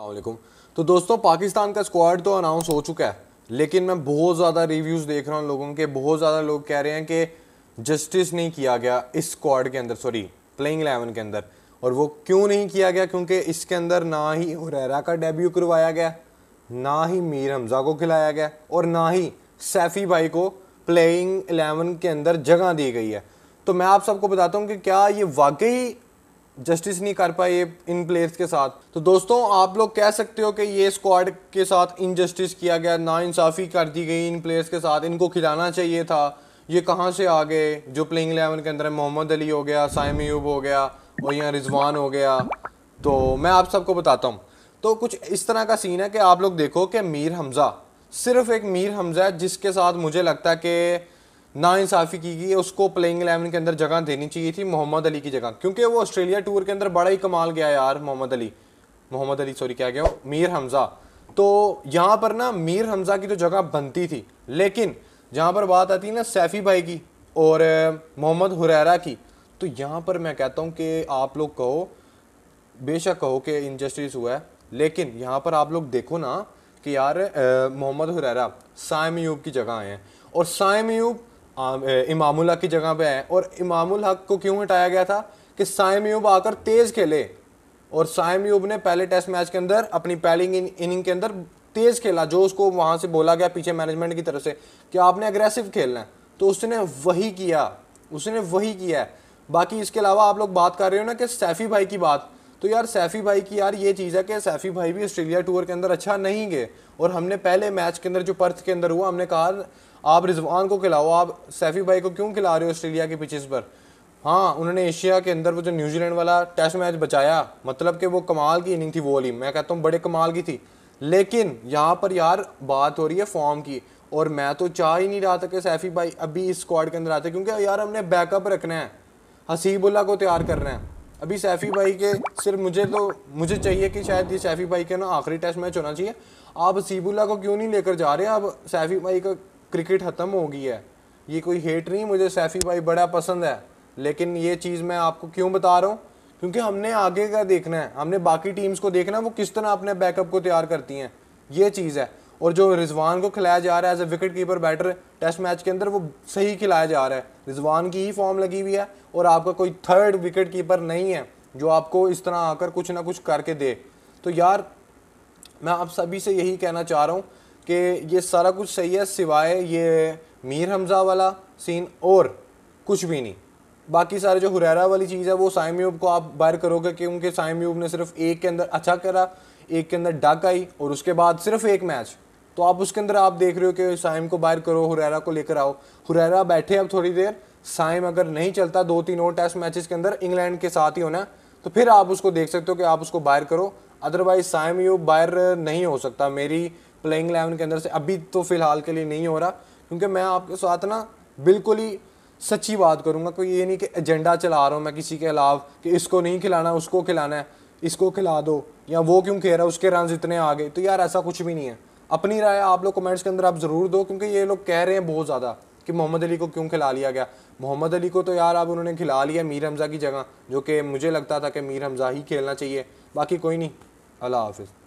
अलकुम तो दोस्तों पाकिस्तान का स्क्वाड तो अनाउंस हो चुका है लेकिन मैं बहुत ज़्यादा रिव्यूज़ देख रहा हूँ लोगों के बहुत ज़्यादा लोग कह रहे हैं कि जस्टिस नहीं किया गया इस स्क्वाड के अंदर सॉरी प्लेइंग एलेवन के अंदर और वो क्यों नहीं किया गया क्योंकि इसके अंदर ना ही हुरैरा का डेब्यू करवाया गया ना ही मीर हमज़ा को खिलाया गया और ना ही सैफ़ी भाई को प्लेइंग एलेवन के अंदर जगह दी गई है तो मैं आप सबको बताता हूँ कि क्या ये वाकई जस्टिस नहीं कर पाए ये इन प्लेयर्स के साथ तो दोस्तों आप लोग कह सकते हो कि ये स्क्वाड के साथ इनजस्टिस किया गया ना इंसाफी कर दी गई इन प्लेयर्स के साथ इनको खिलाना चाहिए था ये कहाँ से आ गए जो प्लेइंग एलेवन के अंदर मोहम्मद अली हो गया साइम यूब हो गया और यहाँ रिजवान हो गया तो मैं आप सबको बताता हूँ तो कुछ इस तरह का सीन है कि आप लोग देखो कि मीर हमज़ा सिर्फ एक मीर हमज़ा है जिसके साथ मुझे लगता है कि ना इंसाफी की गई उसको प्लेइंग एलेवन के अंदर जगह देनी चाहिए थी मोहम्मद अली की जगह क्योंकि वो ऑस्ट्रेलिया टूर के अंदर बड़ा ही कमाल गया यार मोहम्मद अली मोहम्मद अली सॉरी क्या गया मीर हमज़ा तो यहाँ पर ना मीर हमज़ा की तो जगह बनती थी लेकिन जहाँ पर बात आती है ना सैफ़ी भाई की और मोहम्मद हुरैरा की तो यहाँ पर मैं कहता हूँ कि आप लोग कहो बेशक कहो कि इनजस्टिस हुआ है लेकिन यहाँ पर आप लोग देखो ना कि यार मोहम्मद हुरैरा सायम यूब की जगह आए हैं और सायम यूब इमामुल हक की जगह पे आए और इमामुल हक को क्यों हटाया गया था कि साइम यूब आकर तेज़ खेले और साइम यूब ने पहले टेस्ट मैच के अंदर अपनी पहली इनिंग के अंदर तेज़ खेला जो उसको वहां से बोला गया पीछे मैनेजमेंट की तरफ से कि आपने अग्रेसिव खेलना है तो उसने वही किया उसने वही किया है बाकी इसके अलावा आप लोग बात कर रहे हो ना कि सैफ़ी भाई की बात तो यार सैफ़ी भाई की यार ये चीज़ है कि सैफ़ी भाई भी ऑस्ट्रेलिया टूर के अंदर अच्छा नहीं गए और हमने पहले मैच के अंदर जो पर्थ के अंदर हुआ हमने कहा आप रिजवान को खिलाओ आप सैफी भाई को क्यों खिला रहे हो ऑस्ट्रेलिया के पिचेस पर हाँ उन्होंने एशिया के अंदर वो जो न्यूजीलैंड वाला टेस्ट मैच बचाया मतलब कि वो कमाल की इनिंग थी वो वाली मैं कहता हूँ बड़े कमाल की थी लेकिन यहाँ पर यार बात हो रही है फॉर्म की और मैं तो चाह ही नहीं रहा था कि सैफी भाई अभी इस स्क्वाड के अंदर आते क्योंकि यार हमने बैकअप रखना है हसीबुल्ला को तैयार करना है अभी सैफी भाई के सिर्फ मुझे तो मुझे चाहिए कि शायद ये सैफी भाई के ना आखिरी टेस्ट मैच होना चाहिए आप हसीबुल्ला को क्यों नहीं लेकर जा रहे आप सैफी भाई का क्रिकेट ख़त्म हो गई है ये कोई हेट नहीं मुझे सैफ़ी भाई बड़ा पसंद है लेकिन ये चीज़ मैं आपको क्यों बता रहा हूँ क्योंकि हमने आगे का देखना है हमने बाकी टीम्स को देखना है वो किस तरह अपने बैकअप को तैयार करती हैं ये चीज़ है और जो रिजवान को खिलाया जा रहा है as a wicket keeper batter test match के अंदर वो सही खिलाया जा रहा है रिजवान की ही फॉर्म लगी हुई है और आपका कोई थर्ड विकेट कीपर नहीं है जो आपको इस तरह आकर कुछ ना कुछ करके दे तो यार मैं आप सभी से यही कहना चाह रहा हूँ कि ये सारा कुछ सही है सिवाय ये मीर हमज़ा वाला सीन और कुछ भी नहीं बाकी सारे जो हुरैरा वाली चीज़ है वो साइम्यूब को आप बायर करोगे क्योंकि साइम्यूब ने सिर्फ एक के अंदर अच्छा करा एक के अंदर डक आई और उसके बाद सिर्फ एक मैच तो आप उसके अंदर आप देख रहे हो कि साइम को बायर करो हुरैरा को लेकर आओ हुरैरा बैठे अब थोड़ी देर साइम अगर नहीं चलता दो तीन और टेस्ट मैचेस के अंदर इंग्लैंड के साथ ही होना तो फिर आप उसको देख सकते हो कि आप उसको बायर करो अदरवाइज साइम यू बायर नहीं हो सकता मेरी प्लेइंग इलेवन के अंदर से अभी तो फ़िलहाल के लिए नहीं हो रहा क्योंकि मैं आपके साथ ना बिल्कुल ही सच्ची बात करूँगा कोई ये नहीं कि एजेंडा चला रहा हूँ मैं किसी के अलावा कि इसको नहीं खिलाना उसको खिलाना है इसको खिला दो या वो क्यों खेल रहा है उसके रन इतने आ गए तो यार ऐसा कुछ भी नहीं है अपनी राय आप लोग कमेंट्स के अंदर आप ज़रूर दो क्योंकि ये लोग कह रहे हैं बहुत ज़्यादा कि मोहम्मद अली को क्यों खिला लिया गया मोहम्मद अली को तो यार अब उन्होंने खिला लिया मीर हमज़ा की जगह जो कि मुझे लगता था कि मीर हमज़ा ही खेलना चाहिए बाकी कोई नहीं अल्लाह हाफिज़